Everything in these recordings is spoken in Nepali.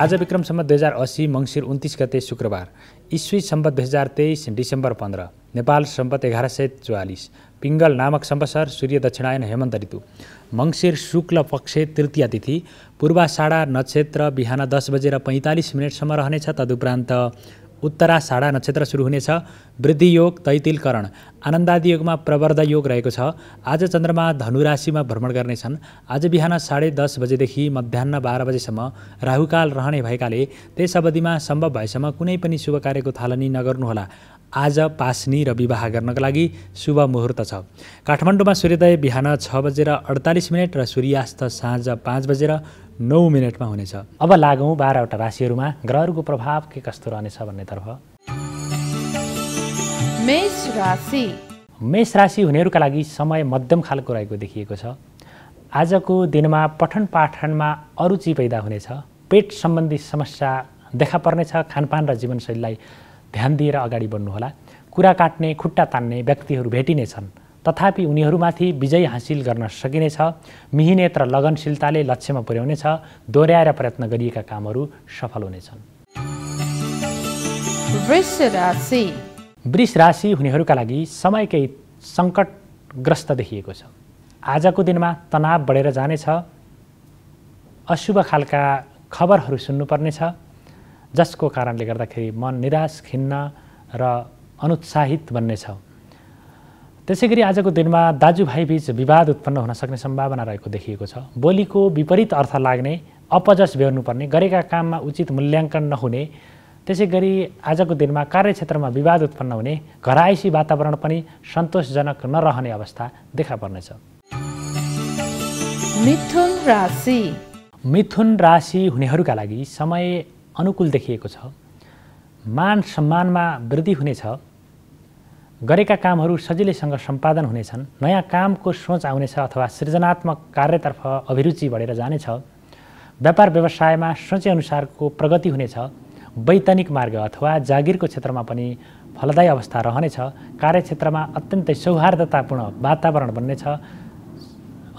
आज विक्रम सम्बत दुई हजार असी मङ्सिर उन्तिस गते शुक्रबार इस्वी सम्बत दुई हजार तेइस डिसेम्बर पन्ध्र नेपाल सम्बत एघार सय चौवालिस पिङ्गल नामक सम्बसर सूर्य दक्षिणायन हेमन्त ऋतु मङ्सिर शुक्ल पक्ष तृतीय तिथि पूर्वाषाढा नक्षत्र बिहान दस बजेर पैँतालिस मिनटसम्म रहनेछ तदुपरान्त उत्तरा साढा नक्षत्र सुरु हुनेछ वृद्धियोग तैतिलकरण आनन्दादि योगमा प्रवर्ध योग रहेको छ आज चन्द्रमा धनु राशिमा भ्रमण गर्नेछन् आज बिहान साढे दस बजेदेखि मध्याह बाह्र बजेसम्म राहुकाल रहने भएकाले त्यस अवधिमा सम्भव भएसम्म कुनै पनि शुभ कार्यको थालनी नगर्नुहोला आज पास्नी र विवाह गर्नका लागि शुभ मुहुर्त छ काठमाडौँमा सूर्योदय बिहान छ बजेर अडतालिस मिनट र सूर्यास्त साँझ पाँच बजेर नौ मिनटमा हुनेछ अब लागौँ बाह्रवटा राशिहरूमा ग्रहहरूको प्रभाव के कस्तो रहनेछ भन्नेतर्फ मेष राशि मेष राशि हुनेहरूका लागि समय मध्यम खालको रहेको देखिएको छ आजको दिनमा पठन पाठनमा अरुचि पैदा हुनेछ पेट सम्बन्धी समस्या देखा पर्नेछ खानपान र जीवनशैलीलाई ध्यान दिएर अगाडि बढ्नुहोला कुरा काट्ने खुट्टा तान्ने व्यक्तिहरू भेटिनेछन् तथापि उनीहरूमाथि विजय हासिल गर्न सकिनेछ मिहिनेत र लगनशीलताले लक्ष्यमा पुर्याउनेछ दोहोऱ्याएर प्रयत्न गरिएका कामहरू सफल हुनेछन् वृष राशि हुनेहरूका लागि समयकै केही सङ्कटग्रस्त देखिएको छ आजको दिनमा तनाव बढेर जानेछ अशुभ खालका खबरहरू सुन्नुपर्नेछ जसको कारणले गर्दाखेरि मन निराश खिन्न र अनुत्साहित बन्ने छ त्यसै गरी आजको दिनमा दाजुभाइबीच विवाद उत्पन्न हुन सक्ने सम्भावना रहेको देखिएको छ बोलीको विपरीत अर्थ लाग्ने अपजस बेहोर्नुपर्ने गरेका काममा उचित मूल्याङ्कन नहुने त्यसै गरी आजको दिनमा कार्यक्षेत्रमा विवाद उत्पन्न हुने घरायसी वातावरण पनि सन्तोषजनक नरहने अवस्था देखा पर्नेछ मिथुन राशि मिथुन राशि हुनेहरूका लागि समय अनुकूल देखिएको छ मान सम्मानमा वृद्धि हुनेछ गरेका कामहरू सजिलैसँग सम्पादन हुनेछन् नयाँ कामको सोच आउनेछ अथवा सृजनात्मक कार्यतर्फ अभिरुचि बढेर जानेछ व्यापार व्यवसायमा सोचेअनुसारको प्रगति हुनेछ वैतनिक मार्ग अथवा जागिरको क्षेत्रमा पनि फलदायी अवस्था रहनेछ कार्यक्षेत्रमा अत्यन्तै सौहार्दतापूर्ण वातावरण बन्नेछ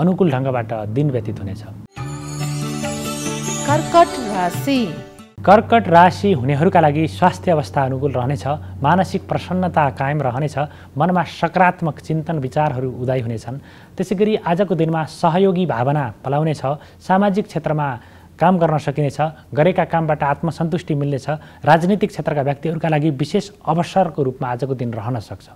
अनुकूल ढङ्गबाट दिन व्यतीत हुनेछ कर्कट राशि कर्कट राशि हुनेहरूका लागि स्वास्थ्य अवस्था अनुकूल रहनेछ मानसिक प्रसन्नता कायम रहनेछ मनमा सकारात्मक चिन्तन विचारहरू उदय हुनेछन् त्यसै गरी आजको दिनमा सहयोगी भावना पलाउनेछ सामाजिक क्षेत्रमा काम गर्न सकिनेछ गरेका कामबाट आत्मसन्तुष्टि मिल्नेछ राजनीतिक क्षेत्रका व्यक्तिहरूका लागि विशेष अवसरको रूपमा आजको दिन रहन सक्छ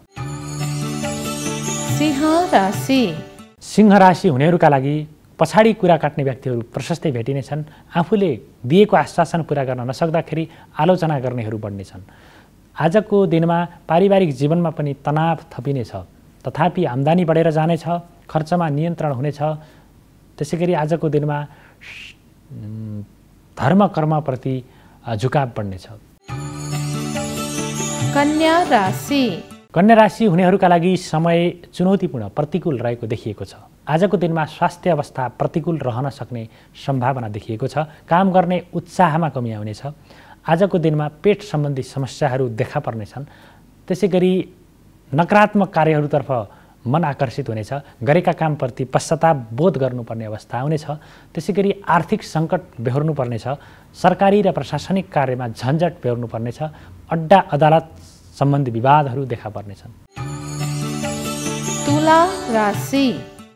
सिंह राशि हुनेहरूका लागि पछाडि कुरा काट्ने व्यक्तिहरू प्रशस्तै भेटिनेछन् आफूले दिएको आश्वासन पुरा गर्न नसक्दाखेरि आलोचना गर्नेहरू बढ्नेछन् आजको दिनमा पारिवारिक जीवनमा पनि तनाव थपिनेछ तथापि आम्दानी बढेर जानेछ खर्चमा नियन्त्रण हुनेछ त्यसै गरी आजको दिनमा धर्म कर्मप्रति झुकाव बढ्नेछ कन्या राशि कन्या राशि हुनेहरूका लागि समय चुनौतीपूर्ण प्रतिकूल रहेको देखिएको छ आजको दिनमा स्वास्थ्य अवस्था प्रतिकूल रहन सक्ने सम्भावना देखिएको छ काम गर्ने उत्साहमा कमी आउनेछ आजको दिनमा पेट सम्बन्धी समस्याहरू देखा पर्नेछन् त्यसै गरी नकारात्मक कार्यहरूतर्फ मन आकर्षित हुनेछ गरेका कामप्रति पश्चाताप बोध गर्नुपर्ने अवस्था आउनेछ त्यसै गरी आर्थिक सङ्कट बेहोर्नुपर्नेछ सरकारी र प्रशासनिक कार्यमा झन्झट बेहोर्नुपर्नेछ अड्डा अदालत सम्बन्धी विवादहरू देखा पर्नेछन्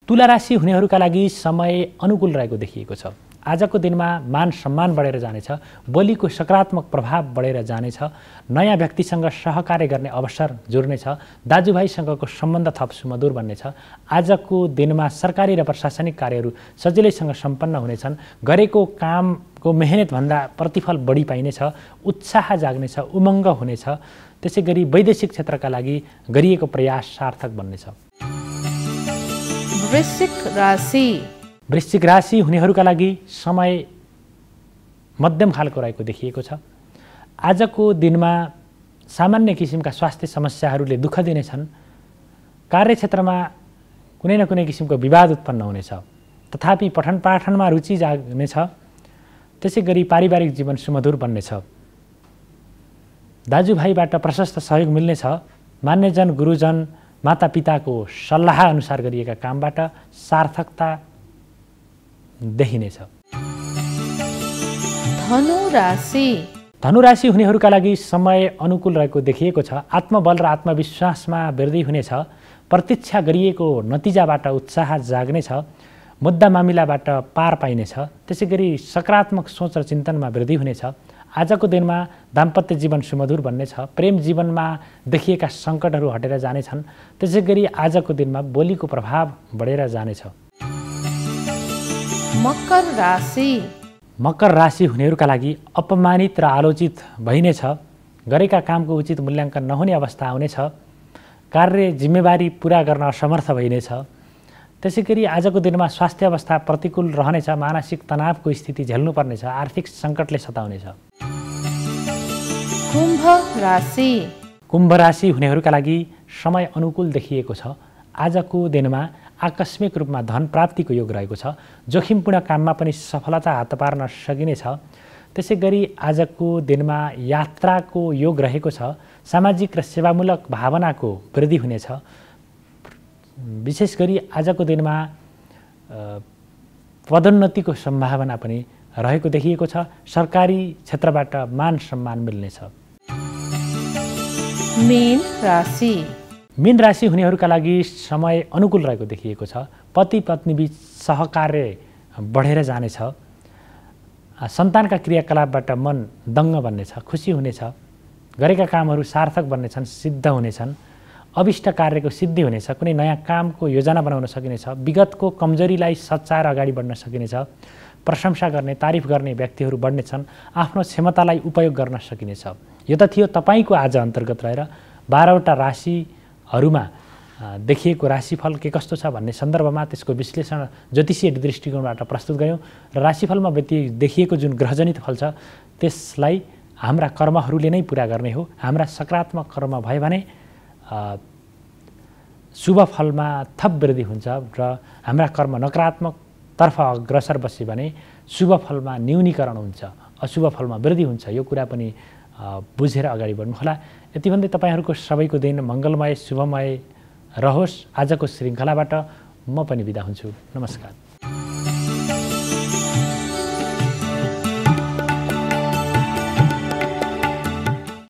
तुला राशि हुनेहरूका लागि समय अनुकूल रहेको देखिएको छ आजको दिनमा मान सम्मान बढेर जानेछ बोलीको सकारात्मक प्रभाव बढेर जानेछ नयाँ व्यक्तिसँग सहकार्य गर्ने अवसर जुर्नेछ दाजुभाइसँगको सम्बन्ध थप सुमधुर बन्नेछ आजको दिनमा सरकारी र प्रशासनिक कार्यहरू सजिलैसँग सम्पन्न हुनेछन् गरेको कामको मेहनतभन्दा प्रतिफल बढी पाइनेछ उत्साह जाग्नेछ उमङ्ग हुनेछ त्यसै गरी वैदेशिक क्षेत्रका लागि गरिएको प्रयास सार्थक बन्नेछ वृश्चिक राशि वृश्चिक राशि हुनेहरूका लागि समय मध्यम खालको रहेको देखिएको छ आजको दिनमा सामान्य किसिमका स्वास्थ्य समस्याहरूले दुःख दिनेछन् कार्यक्षेत्रमा कुनै न कुनै किसिमको विवाद उत्पन्न हुनेछ तथापि पठन पाठनमा रुचि जाग्नेछ त्यसै गरी पारिवारिक जीवन सुमधुर बन्नेछ दाजुभाइबाट प्रशस्त सहयोग मिल्नेछ मान्यजन गुरुजन मातापिताको अनुसार गरिएका कामबाट सार्थकता देखिनेछ धनु राशि हुनेहरूका लागि समय अनुकूल रहेको देखिएको छ आत्मबल र आत्मविश्वासमा वृद्धि हुनेछ प्रतीक्षा गरिएको नतिजाबाट उत्साह जाग्नेछ मुद्दा मामिलाबाट पार पाइनेछ त्यसै गरी सकारात्मक सोच र चिन्तनमा वृद्धि हुनेछ आजको दिनमा दाम्पत्य जीवन सुमधुर भन्ने छ प्रेम जीवनमा देखिएका सङ्कटहरू हटेर जानेछन् त्यसै गरी आजको दिनमा बोलीको प्रभाव बढेर जानेछ मकर राशि मकर राशि हुनेहरूका लागि अपमानित र आलोचित भइ छ गरेका कामको उचित मूल्याङ्कन नहुने अवस्था आउनेछ कार्य जिम्मेवारी पुरा गर्न असमर्थ भइनेछ त्यसै गरी आजको दिनमा स्वास्थ्य अवस्था प्रतिकूल रहनेछ मानसिक तनावको स्थिति झेल्नुपर्नेछ आर्थिक सङ्कटले सताउनेछ कुम्भ राशि कुम्भ राशि हुनेहरूका लागि समय अनुकूल देखिएको छ आजको दिनमा आकस्मिक रूपमा धन प्राप्तिको योग रहेको छ जोखिमपूर्ण काममा पनि सफलता हात पार्न सकिनेछ त्यसै गरी आजको दिनमा यात्राको योग रहेको छ सामाजिक र सेवामूलक भावनाको वृद्धि हुनेछ विशेष गरी आजको दिनमा पदोन्नतिको सम्भावना पनि रहेको देखिएको छ सरकारी क्षेत्रबाट मान सम्मान मिल्नेछ मीन राशि मीन राशि हुनेहरूका लागि समय अनुकूल रहेको देखिएको छ पति पत्नी बिच सहकार्य बढेर जानेछ सन्तानका क्रियाकलापबाट मन दङ्ग बन्नेछ खुसी हुनेछ गरेका कामहरू सार्थक बन्नेछन् सिद्ध हुनेछन् अविष्ट कार्यको सिद्धि हुनेछ कुनै नयाँ कामको योजना बनाउन सकिनेछ विगतको कमजोरीलाई सच्चाएर अगाडि बढ्न सकिनेछ प्रशंसा गर्ने तारिफ गर्ने व्यक्तिहरू बढ्नेछन् आफ्नो क्षमतालाई उपयोग गर्न सकिनेछ यो त थियो तपाईँको आज अन्तर्गत रहेर बाह्रवटा राशिहरूमा देखिएको राशिफल के कस्तो छ भन्ने सन्दर्भमा त्यसको विश्लेषण ज्योतिषीय दृष्टिकोणबाट प्रस्तुत गऱ्यौँ र राशिफलमा देखिएको जुन ग्रहजनित फल छ त्यसलाई हाम्रा कर्महरूले नै पुरा गर्ने हो हाम्रा सकारात्मक कर्म भयो भने शुभ फलमा थप वृद्धि हुन्छ र हाम्रा कर्म नकारात्मकतर्फ अग्रसर बस्यो भने शुभ फलमा न्यूनीकरण हुन्छ अशुभ फलमा वृद्धि हुन्छ यो कुरा पनि बुझेर अगाडि बढ्नुहोला यति भन्दै तपाईँहरूको सबैको दिन मङ्गलमय शुभमय रहोस् आजको श्रृङ्खलाबाट म पनि बिदा हुन्छु नमस्कार